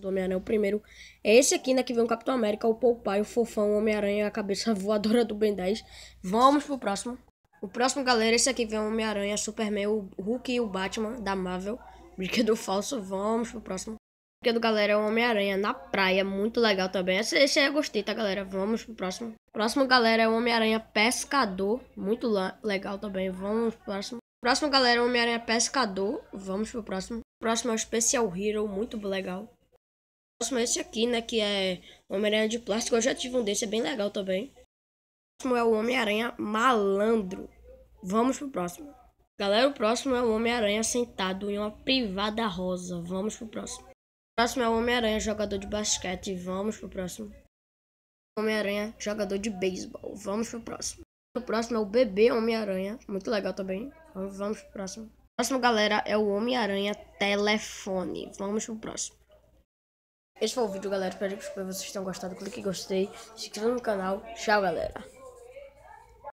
do Homem-Aranha. O primeiro é esse aqui, né? Que vem o Capitão América, o Poupai, o Fofão, o Homem-Aranha, a cabeça voadora do Ben 10. Vamos pro próximo. O próximo, galera, esse aqui vem o Homem-Aranha, Superman, o Hulk e o Batman da Marvel. Brinquedo falso, vamos pro próximo. Brinquedo, galera, é o Homem-Aranha na praia, muito legal também. Esse, esse aí eu gostei, tá, galera? Vamos pro próximo. Próximo, galera, é o Homem-Aranha Pescador, muito legal também. Vamos pro próximo. Próximo, galera, é o Homem-Aranha Pescador, vamos pro próximo. Próximo é o Special Hero, muito legal próximo é esse aqui, né? Que é Homem-Aranha de plástico. Eu já tive um desse, é bem legal também. O próximo é o Homem-Aranha malandro. Vamos pro próximo. Galera, o próximo é o Homem-Aranha sentado em uma privada rosa. Vamos pro próximo. O próximo é o Homem-Aranha jogador de basquete. Vamos pro próximo. Homem-Aranha jogador de beisebol. Vamos pro próximo. O próximo é o bebê Homem-Aranha. Muito legal também. Vamos pro próximo. O próximo, galera, é o Homem-Aranha telefone. Vamos pro próximo. Esse foi o vídeo, galera. Espero que vocês tenham gostado. Clique em gostei. Se inscreva no canal. Tchau, galera.